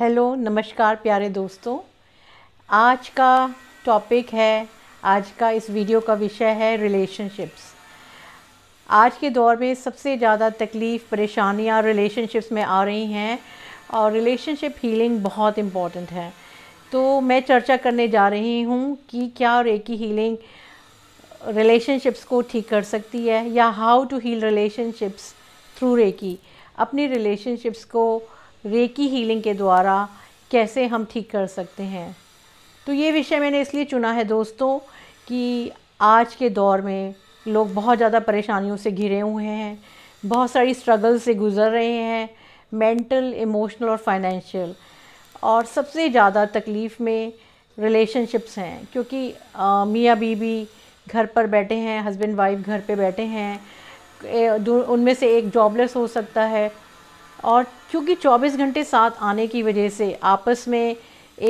hello नमस्कार प्यारे दोस्तों आज का टॉपिक है आज का इस वीडियो का विषय है रिलेशनशिप्स आज के दौर में सबसे ज़्यादा तकलीफ़ परेशानियाँ रिलेशनशिप्स में आ रही हैं और रिलेशनशिप हीलिंग बहुत इम्पॉर्टेंट है तो मैं चर्चा करने जा रही हूँ कि क्या रेकी हीलिंग रिलेशनशिप्स को ठीक कर सकती है या how to heal relationships through reiki अपनी रिलेशनशिप्स को रेकी हीलिंग के द्वारा कैसे हम ठीक कर सकते हैं तो ये विषय मैंने इसलिए चुना है दोस्तों कि आज के दौर में लोग बहुत ज़्यादा परेशानियों से घिरे हुए हैं बहुत सारी स्ट्रगल से गुज़र रहे हैं मेंटल इमोशनल और फाइनेंशियल और सबसे ज़्यादा तकलीफ़ में रिलेशनशिप्स हैं क्योंकि मियाँ बीबी घर पर बैठे हैं हस्बैंड वाइफ घर पे बैठे हैं उनमें से एक जॉबलेस हो सकता है और क्योंकि 24 घंटे साथ आने की वजह से आपस में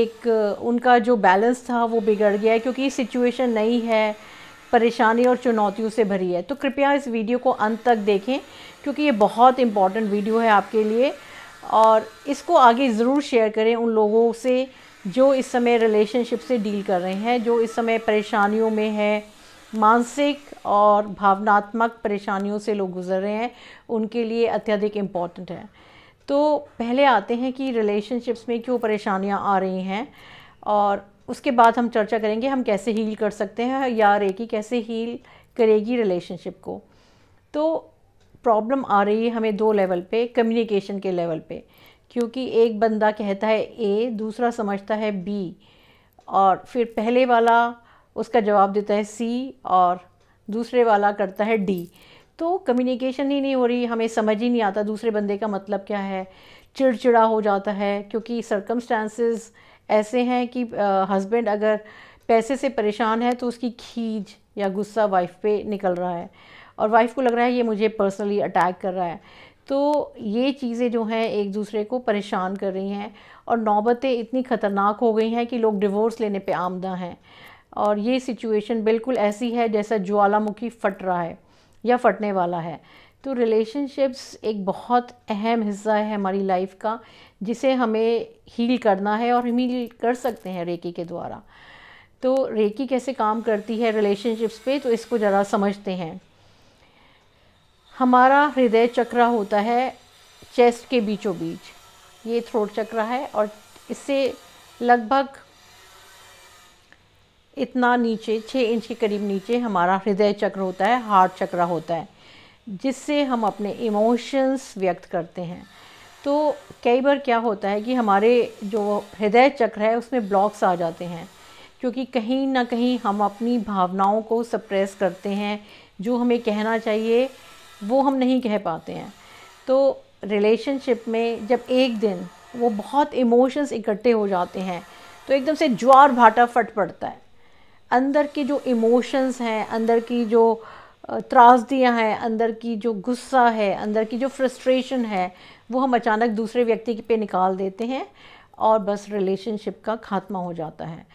एक उनका जो बैलेंस था वो बिगड़ गया है क्योंकि ये सिचुएशन नई है परेशानी और चुनौतियों से भरी है तो कृपया इस वीडियो को अंत तक देखें क्योंकि ये बहुत इम्पॉर्टेंट वीडियो है आपके लिए और इसको आगे ज़रूर शेयर करें उन लोगों से जो इस समय रिलेशनशिप से डील कर रहे हैं जो इस समय परेशानियों में है मानसिक और भावनात्मक परेशानियों से लोग गुजर रहे हैं उनके लिए अत्यधिक इम्पॉर्टेंट है तो पहले आते हैं कि रिलेशनशिप्स में क्यों परेशानियाँ आ रही हैं और उसके बाद हम चर्चा करेंगे हम कैसे हील कर सकते हैं या रेकी कैसे हील करेगी रिलेशनशिप को तो प्रॉब्लम आ रही है हमें दो लेवल पे कम्युनिकेशन के लेवल पे क्योंकि एक बंदा कहता है ए दूसरा समझता है बी और फिर पहले वाला उसका जवाब देता है सी और दूसरे वाला करता है डी तो कम्युनिकेशन ही नहीं हो रही हमें समझ ही नहीं आता दूसरे बंदे का मतलब क्या है चिड़चिड़ा हो जाता है क्योंकि सर्कमस्टांसेस ऐसे हैं कि हस्बैंड अगर पैसे से परेशान है तो उसकी खींच या गुस्सा वाइफ पे निकल रहा है और वाइफ को लग रहा है ये मुझे पर्सनली अटैक कर रहा है तो ये चीज़ें जो हैं एक दूसरे को परेशान कर रही हैं और नौबतें इतनी ख़तरनाक हो गई हैं कि लोग डिवोर्स लेने पे आमदा हैं और ये सिचुएशन बिल्कुल ऐसी है जैसा ज्वालामुखी फट रहा है या फटने वाला है तो रिलेशनशिप्स एक बहुत अहम हिस्सा है हमारी लाइफ का जिसे हमें हील करना है और हम हील कर सकते हैं रेकी के द्वारा तो रेकी कैसे काम करती है रिलेशनशिप्स पे तो इसको ज़रा समझते हैं हमारा हृदय चक्र होता है चेस्ट के बीचों बीच ये थ्रोट चक्र है और इससे लगभग इतना नीचे छः इंच के करीब नीचे हमारा हृदय चक्र होता है हार्ट चक्र होता है जिससे हम अपने इमोशंस व्यक्त करते हैं तो कई बार क्या होता है कि हमारे जो हृदय चक्र है उसमें ब्लॉक्स आ जाते हैं क्योंकि कहीं ना कहीं हम अपनी भावनाओं को सप्रेस करते हैं जो हमें कहना चाहिए वो हम नहीं कह पाते हैं तो रिलेशनशिप में जब एक दिन वो बहुत इमोशंस इकट्ठे हो जाते हैं तो एकदम से ज्वार भाटा फट पड़ता है अंदर के जो इमोशंस हैं अंदर की जो त्रासदियाँ हैं अंदर की जो गुस्सा है अंदर की जो फ्रस्ट्रेशन है वो हम अचानक दूसरे व्यक्ति पे निकाल देते हैं और बस रिलेशनशिप का खात्मा हो जाता है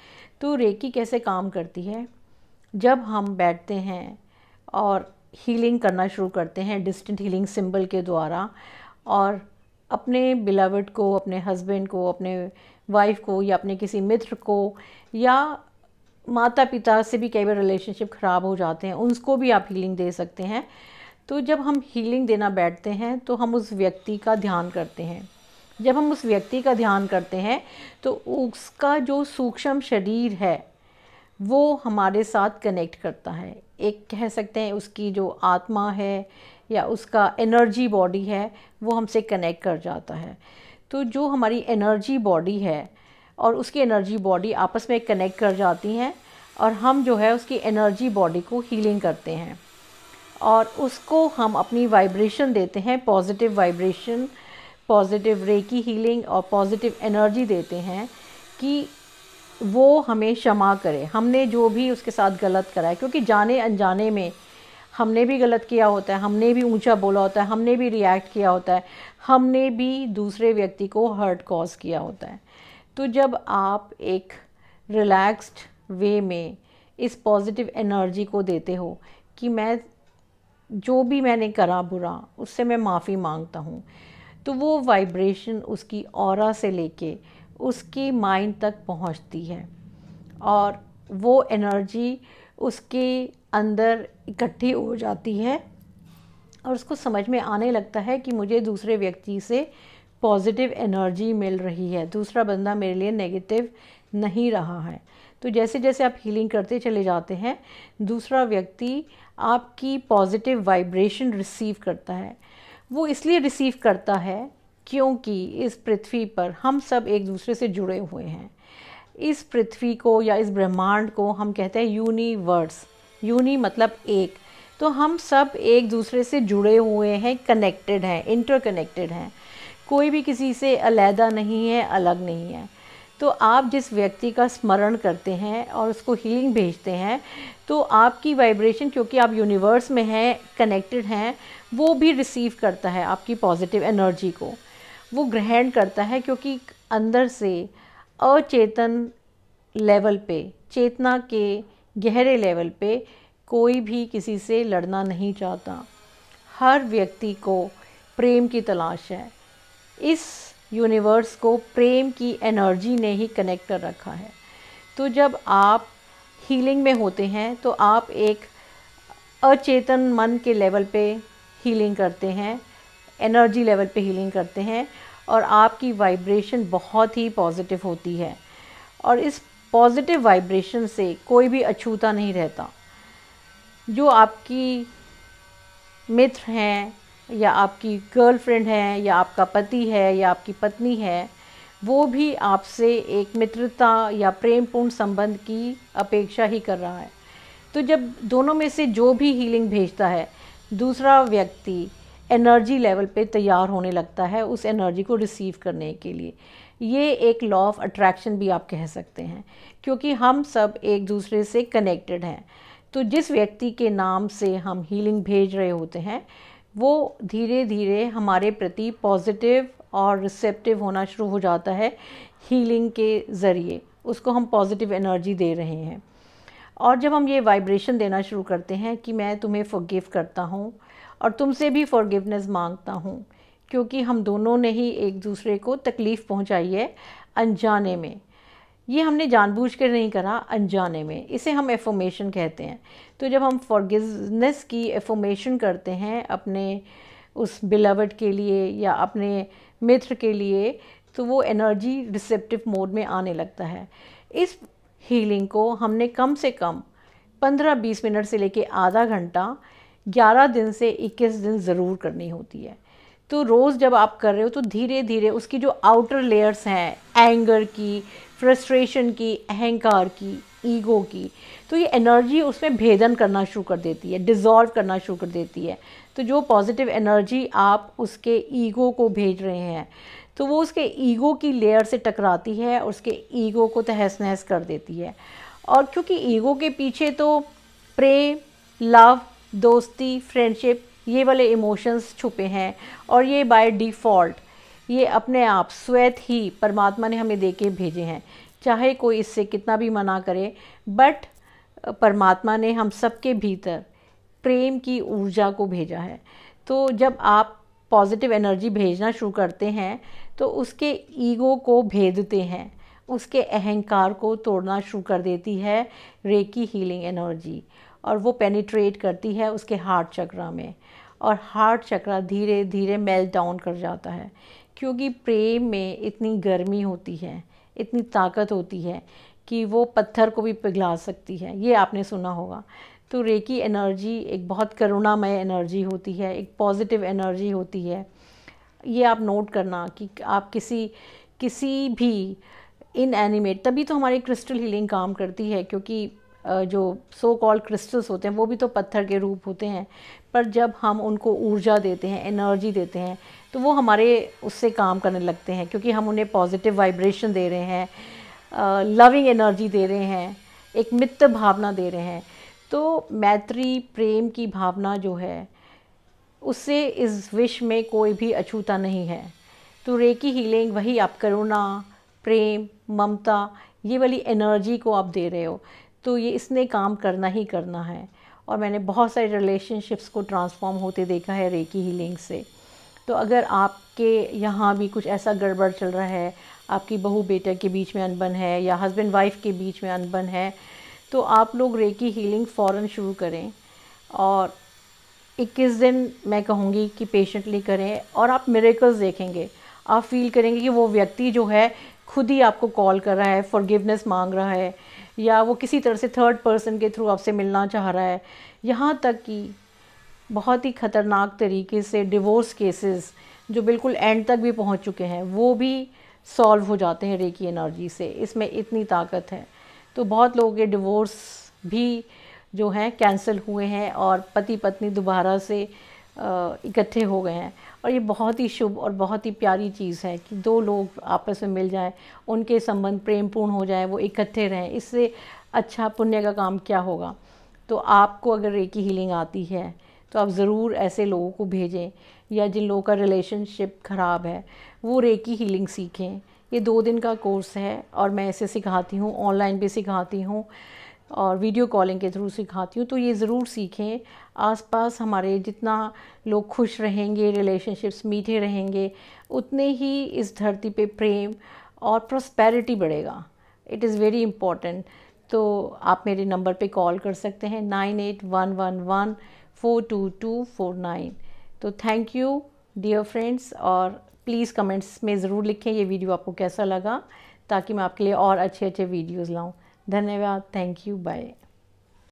तो रेकी कैसे काम करती है जब हम बैठते हैं और हीलिंग करना शुरू करते हैं डिस्टेंट हीलिंग सिंबल के द्वारा और अपने बिलावट को अपने हस्बैंड को अपने वाइफ को या अपने किसी मित्र को या माता पिता से भी कई बार रिलेशनशिप ख़राब हो जाते हैं उनको भी आप हीलिंग दे सकते हैं तो जब हम हीलिंग देना बैठते हैं तो हम उस व्यक्ति का ध्यान करते हैं जब हम उस व्यक्ति का ध्यान करते हैं तो उसका जो सूक्ष्म शरीर है वो हमारे साथ कनेक्ट करता है एक कह सकते हैं उसकी जो आत्मा है या उसका एनर्जी बॉडी है वो हमसे कनेक्ट कर जाता है तो जो हमारी एनर्जी बॉडी है और उसकी एनर्जी बॉडी आपस में कनेक्ट कर जाती हैं और हम जो है उसकी एनर्जी बॉडी को हीलिंग करते हैं और उसको हम अपनी वाइब्रेशन देते हैं पॉजिटिव वाइब्रेशन पॉजिटिव रे की हीलिंग और पॉजिटिव एनर्जी देते हैं कि वो हमें क्षमा करे हमने जो भी उसके साथ गलत करा है क्योंकि जाने अनजाने में हमने भी गलत किया होता है हमने भी ऊंचा बोला होता है हमने भी रिएक्ट किया होता है हमने भी दूसरे व्यक्ति को हर्ट कॉज किया होता है तो जब आप एक रिलैक्स्ड वे में इस पॉजिटिव एनर्जी को देते हो कि मैं जो भी मैंने करा बुरा उससे मैं माफ़ी मांगता हूँ तो वो वाइब्रेशन उसकी और से लेके उसके माइंड तक पहुँचती है और वो एनर्जी उसके अंदर इकट्ठी हो जाती है और उसको समझ में आने लगता है कि मुझे दूसरे व्यक्ति से पॉजिटिव एनर्जी मिल रही है दूसरा बंदा मेरे लिए नेगेटिव नहीं रहा है तो जैसे जैसे आप हीलिंग करते चले जाते हैं दूसरा व्यक्ति आपकी पॉजिटिव वाइब्रेशन रिसीव करता है वो इसलिए रिसीव करता है क्योंकि इस पृथ्वी पर हम सब एक दूसरे से जुड़े हुए हैं इस पृथ्वी को या इस ब्रह्मांड को हम कहते हैं यूनिवर्स यूनि मतलब एक तो हम सब एक दूसरे से जुड़े हुए हैं कनेक्टेड हैं इंटरकनेक्टेड हैं कोई भी किसी से अलहदा नहीं है अलग नहीं है तो आप जिस व्यक्ति का स्मरण करते हैं और उसको हीलिंग भेजते हैं तो आपकी वाइब्रेशन क्योंकि आप यूनिवर्स में हैं कनेक्टेड हैं वो भी रिसीव करता है आपकी पॉजिटिव एनर्जी को वो ग्रहण करता है क्योंकि अंदर से अचेतन लेवल पे चेतना के गहरे लेवल पे कोई भी किसी से लड़ना नहीं चाहता हर व्यक्ति को प्रेम की तलाश है इस यूनिवर्स को प्रेम की एनर्जी ने ही कनेक्ट कर रखा है तो जब आप हीलिंग में होते हैं तो आप एक अचेतन मन के लेवल पे हीलिंग करते हैं एनर्जी लेवल पे हीलिंग करते हैं और आपकी वाइब्रेशन बहुत ही पॉजिटिव होती है और इस पॉजिटिव वाइब्रेशन से कोई भी अछूता नहीं रहता जो आपकी मित्र हैं या आपकी गर्लफ्रेंड है या आपका पति है या आपकी पत्नी है वो भी आपसे एक मित्रता या प्रेमपूर्ण संबंध की अपेक्षा ही कर रहा है तो जब दोनों में से जो भी हीलिंग भेजता है दूसरा व्यक्ति एनर्जी लेवल पे तैयार होने लगता है उस एनर्जी को रिसीव करने के लिए ये एक लॉ ऑफ अट्रैक्शन भी आप कह सकते हैं क्योंकि हम सब एक दूसरे से कनेक्टेड हैं तो जिस व्यक्ति के नाम से हम हीलिंग भेज रहे होते हैं वो धीरे धीरे हमारे प्रति पॉजिटिव और रिसेप्टिव होना शुरू हो जाता है हीलिंग के ज़रिए उसको हम पॉजिटिव एनर्जी दे रहे हैं और जब हम ये वाइब्रेशन देना शुरू करते हैं कि मैं तुम्हें फॉरगिव करता हूँ और तुमसे भी फॉरगिवनेस मांगता हूँ क्योंकि हम दोनों ने ही एक दूसरे को तकलीफ़ पहुँचाई है अनजाने में ये हमने जानबूझ कर नहीं करा अनजाने में इसे हम एफोमेशन कहते हैं तो जब हम फॉरगिवनेस की एफोमेशन करते हैं अपने उस बिलावट के लिए या अपने मित्र के लिए तो वो एनर्जी रिसेप्टिव मोड में आने लगता है इस हीलिंग को हमने कम से कम 15-20 मिनट से लेके आधा घंटा 11 दिन से 21 दिन ज़रूर करनी होती है तो रोज़ जब आप कर रहे हो तो धीरे धीरे उसकी जो आउटर लेयर्स हैं एंगर की फ्रस्ट्रेशन की अहंकार की ईगो की तो ये एनर्जी उसमें भेदन करना शुरू कर देती है डिज़ोल्व करना शुरू कर देती है तो जो पॉजिटिव एनर्जी आप उसके ईगो को भेज रहे हैं तो वो उसके ईगो की लेयर से टकराती है और उसके ईगो को तहस नहस कर देती है और क्योंकि ईगो के पीछे तो प्रेम लव दोस्ती फ्रेंडशिप ये वाले इमोशंस छुपे हैं और ये बाय डिफ़ॉल्ट ये अपने आप स्वेत ही परमात्मा ने हमें दे के भेजे हैं चाहे कोई इससे कितना भी मना करे बट परमात्मा ने हम सबके भीतर प्रेम की ऊर्जा को भेजा है तो जब आप पॉजिटिव एनर्जी भेजना शुरू करते हैं तो उसके ईगो को भेदते हैं उसके अहंकार को तोड़ना शुरू कर देती है रेकी हीलिंग एनर्जी और वो पेनिट्रेट करती है उसके हार्ट चक्रा में और हार्ट चक्रा धीरे धीरे मेल्ट डाउन कर जाता है क्योंकि प्रेम में इतनी गर्मी होती है इतनी ताकत होती है कि वो पत्थर को भी पिघला सकती है ये आपने सुना होगा तो रेकी एनर्जी एक बहुत करुणामय एनर्जी होती है एक पॉजिटिव एनर्जी होती है ये आप नोट करना कि आप किसी किसी भी इन एनिमेट तभी तो हमारी क्रिस्टल हीलिंग काम करती है क्योंकि जो सो कॉल्ड क्रिस्टल्स होते हैं वो भी तो पत्थर के रूप होते हैं पर जब हम उनको ऊर्जा देते हैं एनर्जी देते हैं तो वो हमारे उससे काम करने लगते हैं क्योंकि हम उन्हें पॉजिटिव वाइब्रेशन दे रहे हैं लविंग एनर्जी दे रहे हैं एक मित्र भावना दे रहे हैं तो मैत्री प्रेम की भावना जो है उससे इस विश्व में कोई भी अछूता नहीं है तो रेकी हीलिंग वही आप करुणा प्रेम ममता ये वाली एनर्जी को आप दे रहे हो तो ये इसने काम करना ही करना है और मैंने बहुत सारे रिलेशनशिप्स को ट्रांसफॉर्म होते देखा है रेकी हीलिंग से तो अगर आपके यहाँ भी कुछ ऐसा गड़बड़ चल रहा है आपकी बहू बेटे के बीच में अनबन है या हस्बैंड वाइफ के बीच में अनबन है तो आप लोग रेकी हीलिंग फ़ौर शुरू करें और 21 दिन मैं कहूँगी कि पेशेंटली करें और आप मेरेकल्स देखेंगे आप फील करेंगे कि वो व्यक्ति जो है खुद ही आपको कॉल कर रहा है फॉरगिवनेस मांग रहा है या वो किसी तरह से थर्ड पर्सन के थ्रू आपसे मिलना चाह रहा है यहाँ तक कि बहुत ही ख़तरनाक तरीके से डिवोर्स केसेस जो बिल्कुल एंड तक भी पहुँच चुके हैं वो भी सॉल्व हो जाते हैं रेकी एनर्जी से इसमें इतनी ताकत है तो बहुत लोगों के डिवोर्स भी जो हैं कैंसिल हुए हैं और पति पत्नी दोबारा से इकट्ठे हो गए हैं और ये बहुत ही शुभ और बहुत ही प्यारी चीज़ है कि दो लोग आपस में मिल जाएं उनके संबंध प्रेमपूर्ण हो जाएं वो इकट्ठे रहें इससे अच्छा पुण्य का काम क्या होगा तो आपको अगर रेकी हीलिंग आती है तो आप ज़रूर ऐसे लोगों को भेजें या जिन लोगों का रिलेशनशिप ख़राब है वो रेकी हीलिंग सीखें ये दो दिन का कोर्स है और मैं इसे सिखाती हूँ ऑनलाइन भी सिखाती हूँ और वीडियो कॉलिंग के थ्रू सिखाती हूँ तो ये ज़रूर सीखें आसपास हमारे जितना लोग खुश रहेंगे रिलेशनशिप्स मीठे रहेंगे उतने ही इस धरती पे प्रेम और प्रॉस्पेरिटी बढ़ेगा इट इज़ वेरी इम्पॉर्टेंट तो आप मेरे नंबर पे कॉल कर सकते हैं nine eight one one one four two two four nine तो थैंक यू डियर फ्रेंड्स और प्लीज़ कमेंट्स में ज़रूर लिखें ये वीडियो आपको कैसा लगा ताकि मैं आपके लिए और अच्छे अच्छे वीडियोज़ लाऊँ धन्यवाद थैंक यू बाय